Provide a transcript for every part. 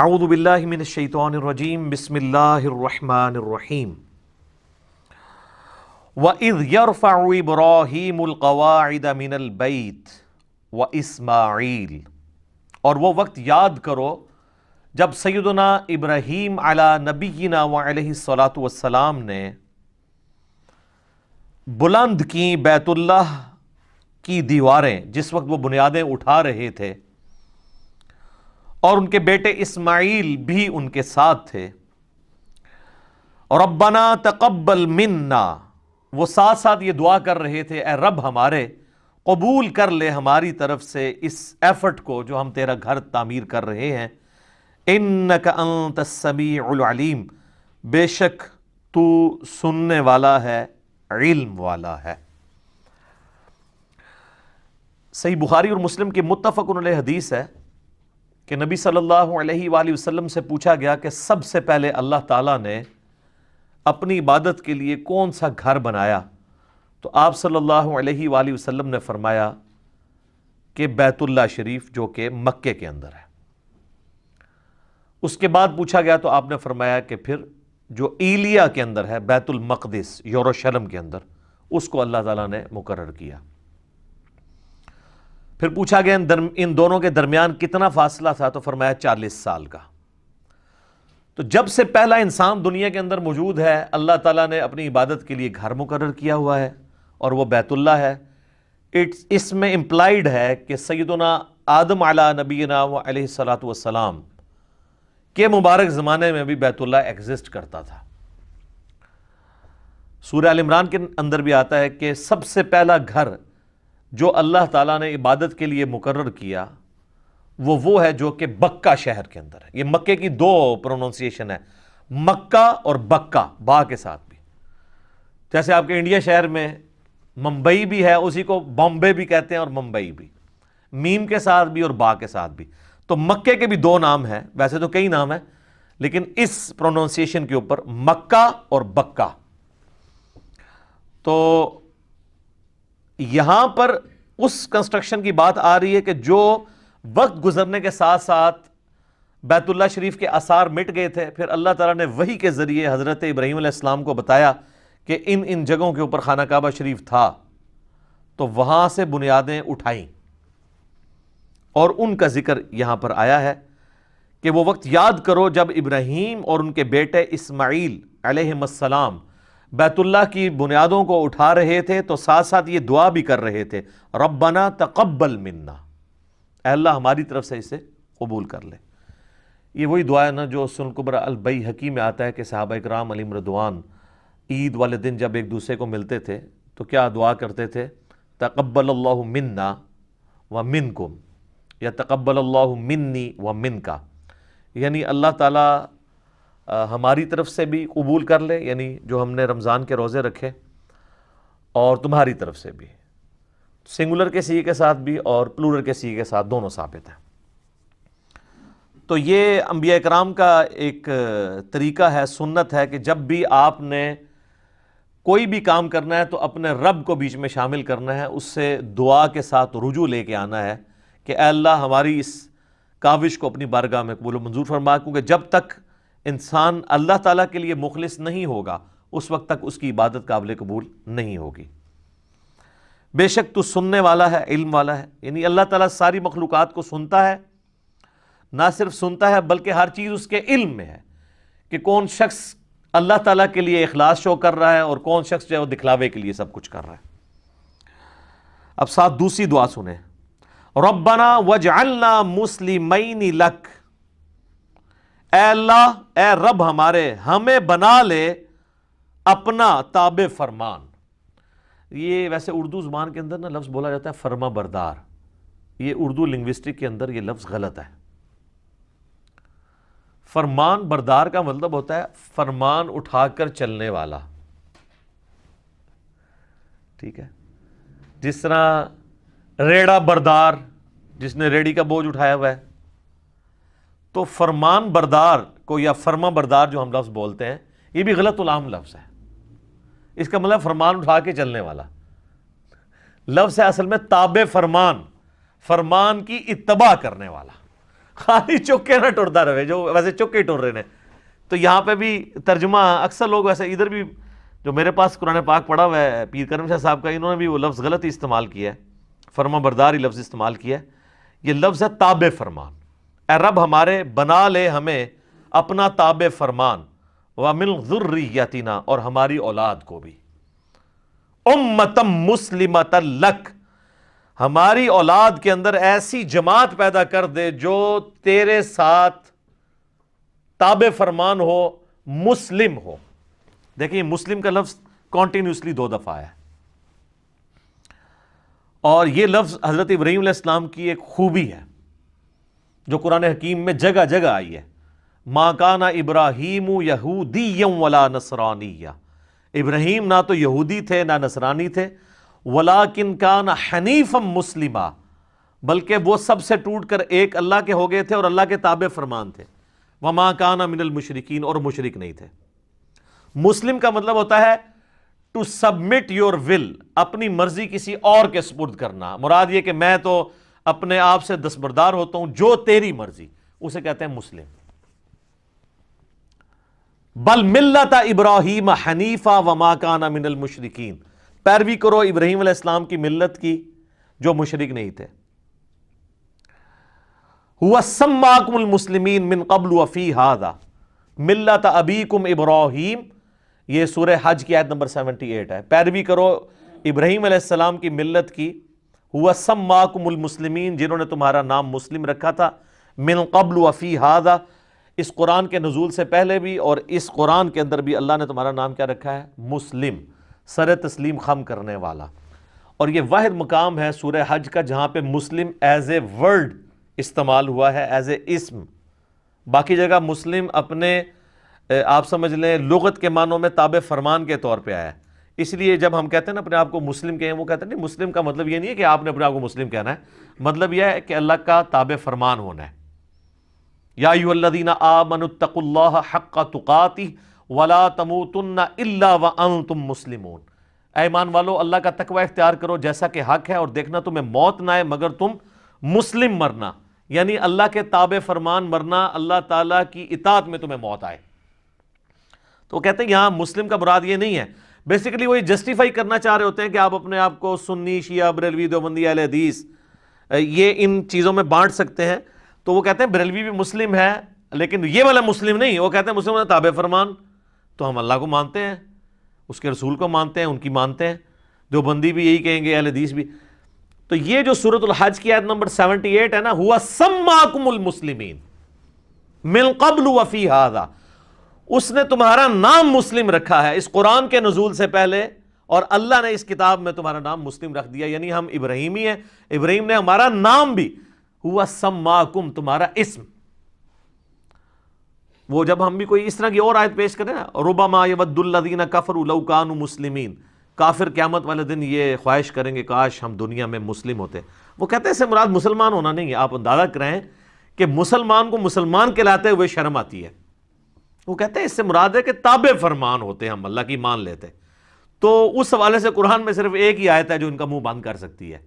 आऊदबिल्लिमिनशैतरजीम बसमीम वज़ यरफ़ा इब्राहीमकवाद मिनलबैत व इसमाइल और वो वक्त याद करो जब सैदना इब्राहीम अला नबीना वसलाम ने बुलंद की बैतुल्लाह की दीवारें जिस वक्त वो बुनियादें उठा रहे थे और उनके बेटे इस्माइल भी उनके साथ थे और रब्बना तकबल मिन्ना वो साथ साथ ये दुआ कर रहे थे ए रब हमारे कबूल कर ले हमारी तरफ से इस एफर्ट को जो हम तेरा घर तामीर कर रहे हैं इन तस्मीम बेशक तू सुनने वाला है इल्म वाला है सही बुखारी और मुस्लिम की मुतफ़ हदीस है कि नबी सल्लल्लाहु अलैहि वसल्लम से पूछा गया कि सबसे पहले अल्लाह ताला ने अपनी इबादत के लिए कौन सा घर बनाया तो आप सल्लल्लाहु अलैहि वसल्लम ने फरमाया कि बैतुल्ला शरीफ जो कि मक्के के अंदर है उसके बाद पूछा गया तो आपने फरमाया कि फिर जो ईलिया के अंदर है बैतुल मकदस के अंदर उसको अल्लाह ताला ने मुकर किया फिर पूछा गया इन, इन दोनों के दरमियान कितना फासला था तो फरमाया चालीस साल का तो जब से पहला इंसान दुनिया के अंदर मौजूद है अल्लाह ताला ने अपनी इबादत के लिए घर मुकर किया हुआ है और वह बैतुल्ला है इट्स इसमें इम्प्लाइड है कि सैदना आदम अला नबीना वसलात वसलाम के मुबारक ज़माने में भी बैतुल्ला एग्जिस्ट करता था सूर्य आल इमरान के अंदर भी आता है कि सबसे पहला घर जो अल्लाह ताला ने इबादत के लिए मुकर किया वो वो है जो कि बक्का शहर के अंदर है ये मक्के की दो प्रोनाउंसिएशन है मक्का और बक्का बा के साथ भी जैसे आपके इंडिया शहर में मुंबई भी है उसी को बॉम्बे भी कहते हैं और मुंबई भी मीम के साथ भी और बा के साथ भी तो मक्के के भी दो नाम हैं वैसे तो कई नाम हैं लेकिन इस प्रोनाउंसिएशन के ऊपर मक्का और बक्का तो यहां पर उस कंस्ट्रक्शन की बात आ रही है कि जो वक्त गुजरने के साथ साथ बैतुल्ला शरीफ के आसार मिट गए थे फिर अल्लाह ताला ने वही के ज़रिए हज़रत इब्राहीम इस्लाम को बताया कि इन इन जगहों के ऊपर खाना काबा शरीफ था तो वहाँ से बुनियादें उठाई और उनका ज़िक्र यहाँ पर आया है कि वो वक्त याद करो जब इब्राहीम और उनके बेटे इस्माईल अलैहिस्सलाम बैतुल्ला की बुनियादों को उठा रहे थे तो साथ साथ ये दुआ भी कर रहे थे रब्बना तकब्बल मिन्ना अल्लाह हमारी तरफ से इसे कबूल कर ले ये वही दुआ है ना जो सुनकुबरा अलबई हकी में आता है कि साहब कराम अली मरदवान ईद वाले दिन जब एक दूसरे को मिलते थे तो क्या दुआ करते थे तकबल मिन्ना व मिन कुम या तकबल मिन्नी व मिन का यानी अल्लाह ताला हमारी तरफ से भी कबूल कर ले यानी जो हमने रमज़ान के रोज़े रखे और तुम्हारी तरफ से भी सिंगुलर के सी के साथ भी और प्लूरल के सी के साथ दोनों साबित हैं तो ये अम्बिया कराम का एक तरीका है सुन्नत है कि जब भी आपने कोई भी काम करना है तो अपने रब को बीच में शामिल करना है उससे दुआ के साथ रुजू लेके आना है कि अल्लाह हमारी इस काविश को अपनी बारगाह में कबूल मंजूर फरमा क्योंकि जब तक इंसान अल्लाह ताला के लिए मुखलिस नहीं होगा उस वक्त तक उसकी इबादत काबिल कबूल नहीं होगी बेशक तो सुनने वाला है इल्म वाला है यानी अल्लाह ताला सारी मखलूक को सुनता है ना सिर्फ सुनता है बल्कि हर चीज़ उसके इल्म में है कि कौन शख्स अल्लाह ताला के लिए इखलास शो कर रहा है और कौन शख्स जो है वो दिखलावे के लिए सब कुछ कर रहा है अब साथ दूसरी दुआ सुने रबना वजअलना मुस्लिम लक अल्लाह ए रब हमारे हमें बना ले अपना ताब फरमान ये वैसे उर्दू ज़ुबान के अंदर ना लफ्ज़ बोला जाता है फर्मा बरदार ये उर्दू लिंग्विस्टिक के अंदर ये लफ्ज़ गलत है फरमान बरदार का मतलब होता है फरमान उठाकर चलने वाला ठीक है जिस तरह रेड़ा बरदार जिसने रेड़ी का बोझ उठाया हुआ है तो फरमान बरदार को या फरमा बरदार जो हम लफ्ज़ बोलते हैं ये भी गलत उलाम लफ्ज़ है इसका मतलब फरमान उठा के चलने वाला लफ्ज़ है असल में ताब फरमान फरमान की इतबा करने वाला खाली चुके ना टुरता रहे जो वैसे चुके टुर रहे हैं तो यहाँ पे भी तर्जुमा अक्सर लोग वैसे इधर भी जो मेरे पास कुरान पाक पढ़ा हुआ है पीर करम शाह साहब का इन्होंने भी वो लफ्ज़ गलत ही इस्तेमाल किया है फरमा बरदार ही लफ्ज़ इस्तेमाल किया है ये लफ्ज़ है ताब फरमान ए रब हमारे बना ले हमें अपना ताब फरमान वमिन ज़ुर्रियतिना और हमारी औलाद को भी उम्मतम मुस्लिम लक हमारी औलाद के अंदर ऐसी जमात पैदा कर दे जो तेरे साथ ताब फरमान हो मुस्लिम हो देखिए मुस्लिम का लफ्ज़ कॉन्टिन्यूसली दो दफ़ा आया और यह लफ्ज़ हज़रत इब्राहिम इस्लाम की एक खूबी है जो कुरान हकीम में जगह जगह आई है माकाना इब्राहिम यहूदी यम वला नसरानिया इब्राहिम ना तो यहूदी थे ना नसरानी थे वला किन कान हनीफम मुस्लिमा बल्कि वो सबसे टूट कर एक अल्लाह के हो गए थे और अल्लाह के ताब फरमान थे वह माँ काना मिनल मुशरकिन और मुशरक नहीं थे मुस्लिम का मतलब होता है टू सबमिट योर विल अपनी मर्जी किसी और के सपुर्द करना मुराद ये कि मैं तो अपने आप से दस्बरदार होता हूं जो तेरी मर्जी उसे कहते हैं मुस्लिम बल मिल्लत इब्राहिम हनीफा वमाकाना मिनल मुशरकिन पैरवी करो इब्राहिम इस्लाम की मिल्लत की जो मुशरक नहीं थे हुआ सम्माकुल मुस्लिमीन मिन कबल वफ़ी हादा मिल्लत अबीकुम इब्राहिम यह सूर्य हज की आयत नंबर सेवेंटी एट है पैरवी करो इब्राहिम सलाम की मिल्लत की हुआ सम्माकुमसलमिन जिन्होंने तुम्हारा नाम मुस्लिम रखा था मिन कबल वफ़ी हादा इस कुरान के नज़ूल से पहले भी और इस कुरान के अंदर भी अल्लाह ने तुम्हारा नाम क्या रखा है मुस्लिम सर तस्लीम खम करने वाला और ये वाद मुकाम है सूर हज का जहाँ पर मुस्लिम एज ए वर्ड इस्तेमाल हुआ है एज ए इसम बाकी जगह मुस्लिम अपने आप समझ लें लगत के मानों में ताब फरमान के तौर पर आया है इसलिए जब हम कहते हैं ना अपने आप को मुस्लिम कहें वो कहते हैं नहीं मुस्लिम का मतलब ये नहीं है कि आपने अपने आप को मुस्लिम कहना है मतलब यह है कि अल्लाह का ताब फरमान होना है यादीना आ मनतकुल्ला हक़ तुकाती वला तुन्ना व वन तुम मुस्लिम ऐमान वालो अल्लाह का तकवा इख्तियार करो जैसा कि हक है और देखना तुम्हें मौत ना आए मगर तुम मुस्लिम मरना यानी अल्लाह के ताब फरमान मरना अल्लाह ताला की इतात में तुम्हें मौत आए तो कहते हैं यहाँ मुस्लिम का मुराद ये नहीं है बेसिकली वही जस्टिफाई करना चाह रहे होते हैं कि आप अपने आप को सुन्नी शिया बरेलवी देवबंदी अल हदीस ये इन चीज़ों में बांट सकते हैं तो वो कहते हैं बरेलवी भी मुस्लिम है लेकिन ये वाला मुस्लिम नहीं वो कहते हैं मुस्लिम ताब फरमान तो हम अल्लाह को मानते हैं उसके रसूल को मानते हैं उनकी मानते हैं देवबंदी भी यही कहेंगे अल हदीस भी तो ये जो सूरत हज की याद नंबर 78 है ना हुआ सम्माकुमुल मुस्लिमीन मिल वफ़ी हादा उसने तुम्हारा नाम मुस्लिम रखा है इस कुरान के नजूल से पहले और अल्लाह ने इस किताब में तुम्हारा नाम मुस्लिम रख दिया यानी हम इब्राहिमी हैं इब्राहिम ने हमारा नाम भी हुआ सम्माकुम तुम्हारा इसम वो जब हम भी कोई इस तरह की और आयत पेश करें ना रुबामा कफर उलकान मुस्लिमीन काफिर क्यामत वाले दिन ये ख्वाहिश करेंगे काश हम दुनिया में मुस्लिम होते वो कहते हैं मुराद मुसलमान होना नहीं है आप अंदाज़ा करें कि मुसलमान को मुसलमान कहलाते हुए शर्म आती है वो कहते हैं इससे मुराद है कि ताबे फरमान होते हैं हम अल्लाह की मान लेते तो उस हवाले से कुरान में सिर्फ एक ही आयत है जो इनका मुंह बंद कर सकती है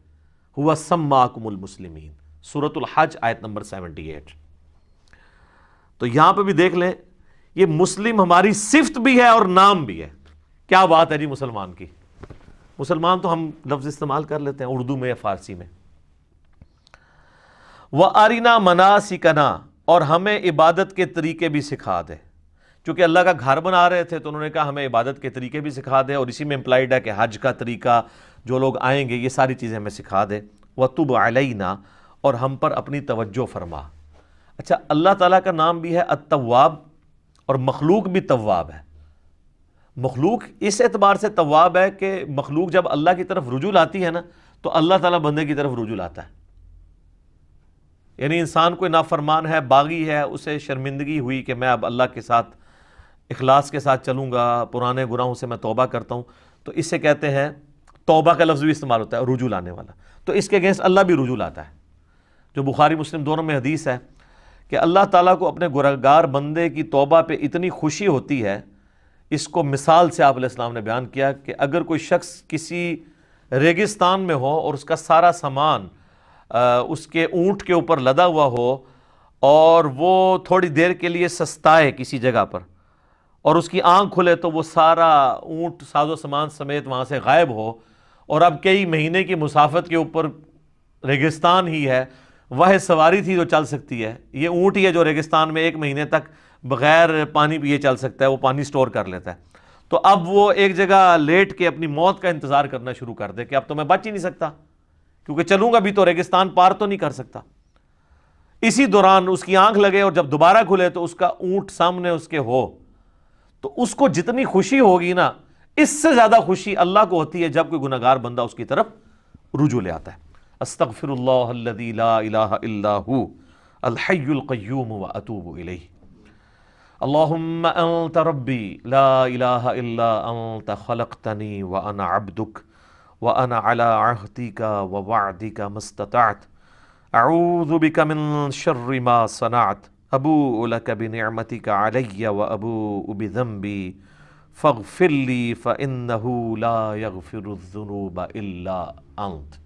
हुआ सम्माकुमुल मुस्लिम सूरत हज आयत नंबर 78 तो यहां पे भी देख लें ये मुस्लिम हमारी सिफ्त भी है और नाम भी है क्या बात है जी मुसलमान की मुसलमान तो हम लफ्ज़ इस्तेमाल कर लेते हैं उर्दू में या फारसी में वह आरिना मना सिकना और हमें इबादत के तरीके भी सिखा दे चूँकि अल्लाह का घर बना रहे थे तो उन्होंने कहा हमें इबादत के तरीके भी सिखा दें और इसी में इम्प्लाइड है कि हज का तरीका जो लोग आएंगे ये सारी चीज़ें हमें सिखा दें वतुब अलैना और हम पर अपनी तवज्जो फरमा अच्छा अल्लाह ताला का नाम भी है अतवाब और मखलूक भी तवाब है मखलूक इस एतबार से तवाब है कि मखलूक जब अल्लाह की तरफ रुजू लाती है ना तो अल्लाह ताला बंदे की तरफ रुजू लाता है यानी इंसान कोई नाफरमान है बागी है उसे शर्मिंदगी हुई कि मैं अब अल्लाह के साथ इखलास के साथ चलूँगा पुराने गुनाहों से मैं तोबा करता हूँ तो इससे कहते हैं तोबा का लफ्ज़ भी इस्तेमाल होता है रुजू लाने वाला तो इसके अगेंस्ट अल्लाह भी रुजू लाता है जो बुखारी मुस्लिम दोनों में हदीस है कि अल्लाह ताला को अपने गुरगार बंदे की तोबा पे इतनी खुशी होती है इसको मिसाल से आप ने बयान किया कि अगर कोई शख्स किसी रेगिस्तान में हो और उसका सारा सामान उसके ऊँट के ऊपर लदा हुआ हो और वो थोड़ी देर के लिए सस्ताए किसी जगह पर और उसकी आंख खुले तो वो सारा ऊँट साजो सामान समेत वहाँ से गायब हो और अब कई महीने की मुसाफत के ऊपर रेगिस्तान ही है वह सवारी थी जो चल सकती है ये ऊँट ही है जो रेगिस्तान में एक महीने तक बग़ैर पानी पिए चल सकता है वो पानी स्टोर कर लेता है तो अब वो एक जगह लेट के अपनी मौत का इंतज़ार करना शुरू कर दे कि अब तो मैं बच ही नहीं सकता क्योंकि चलूँगा भी तो रेगिस्तान पार तो नहीं कर सकता इसी दौरान उसकी आंख लगे और जब दोबारा खुले तो उसका ऊँट सामने उसके हो तो उसको जितनी खुशी होगी ना इससे ज़्यादा खुशी अल्लाह को होती है जब कोई गुनागार बंदा उसकी तरफ रुजू ले आता है अस्तफ़िरल्लाहूम फिर अल्लाम अब्दुक व अबू उल कबी नमती का अलैया व अबू उबी ज़म्बी फ़ग फिल्ली फ़नूलाफ़िरनूबा अंत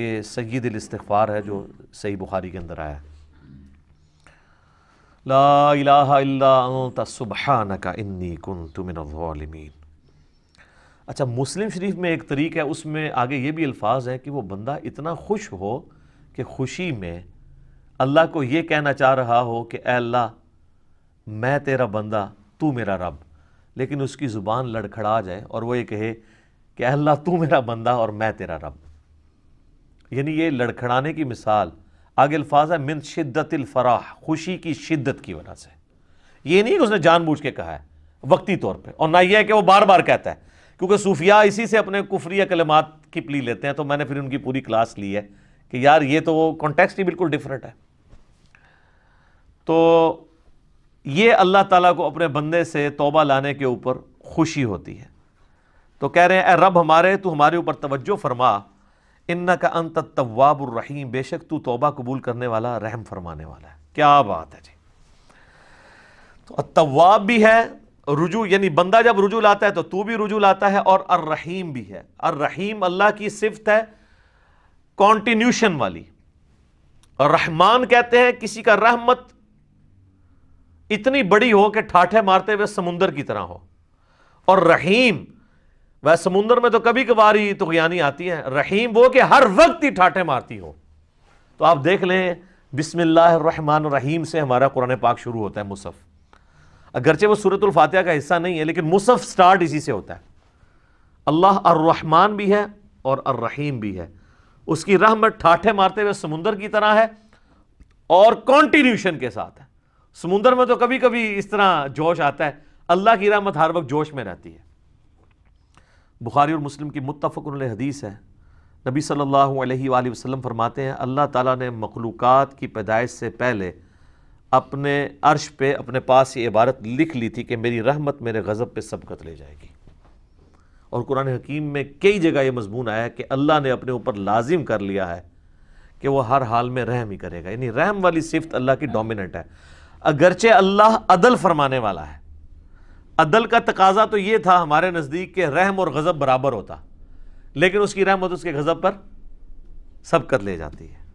ये सईद इस्तफ़ार है जो सही बुखारी के अंदर आया ला न का इन्नी कन तुमिनमीन अच्छा मुस्लिम शरीफ में एक तरीक़ है उसमें आगे ये भी अल्फाज हैं कि वो बंदा इतना खुश हो कि खुशी में अल्लाह को यह कहना चाह रहा हो कि अल्लाह मैं तेरा बंदा तू मेरा रब लेकिन उसकी ज़ुबान लड़खड़ा जाए और वो ये कहे कि अल्लाह तू मेरा बंदा और मैं तेरा रब यानी ये लड़खड़ाने की मिसाल आगे अल्फाज है मिन शिद्दत फ़राह खुशी की शिद्दत की वजह से ये नहीं कि उसने जानबूझ के कहा है वक्ती तौर पर और ना यह है कि वो बार बार कहता है क्योंकि सूफिया इसी से अपने कुफरिया कलमात की प्ली लेते हैं तो मैंने फिर उनकी पूरी क्लास ली है कि यार ये तो वो कॉन्टेक्स्ट ही बिल्कुल डिफरेंट है तो ये अल्लाह ताला को अपने बंदे से तोबा लाने के ऊपर खुशी होती है तो कह रहे हैं रब हमारे तू हमारे ऊपर तवज्जो फरमा इन्ना का अंत रहीम बेशक तू तोबा कबूल करने वाला रहम फरमाने वाला है क्या बात है जी तो तवाब भी है रुजू यानी बंदा जब रुजू लाता है तो तू भी रुजू लाता है और अर्रहीम भी है अर्रहीम अल्लाह की सिफत है कॉन्टीन्यूशन वाली रहमान कहते हैं किसी का रहमत इतनी बड़ी हो कि ठाठे मारते हुए समुंदर की तरह हो और रहीम वह समुंदर में तो कभी कभार ही तुगयानी तो आती है रहीम वो कि हर वक्त ही ठाठे मारती हो तो आप देख लें बिसमिल्लाहमान रहीम से हमारा कुरान पाक शुरू होता है मुसफ़ अगरचे वो सूरतुल फातिहा का हिस्सा नहीं है लेकिन मुसफ़ स्टार्ट इसी से होता है अल्लाह अर्रहमान भी है और अर्रहीम भी है उसकी रहमत ठाठे मारते हुए समुंदर की तरह है और कॉन्टीन्यूशन के साथ है समुंदर में तो कभी कभी इस तरह जोश आता है अल्लाह की रहमत हर वक्त जोश में रहती है बुखारी और मुस्लिम की मुतफ़ल हदीस है नबी सल्लल्लाहु अलैहि वसल्लम फरमाते हैं अल्लाह ताला ने मखलूक़ की पैदाइश से पहले अपने अर्श पे अपने पास ये इबारत लिख ली थी कि मेरी रहमत मेरे गज़ब पे सबकत ले जाएगी और कुरान हकीम में कई जगह ये मजमून आया है कि अल्लाह ने अपने ऊपर लाजिम कर लिया है कि वह हर हाल में रहम ही करेगा यानी रहम वाली सिफत अल्लाह की डोमिनेट है अगरचे अल्लाह अदल फरमाने वाला है अदल का तकाजा तो ये था हमारे नज़दीक के रहम और गज़ब बराबर होता लेकिन उसकी रहमत उसके गज़ब पर सबकत ले जाती है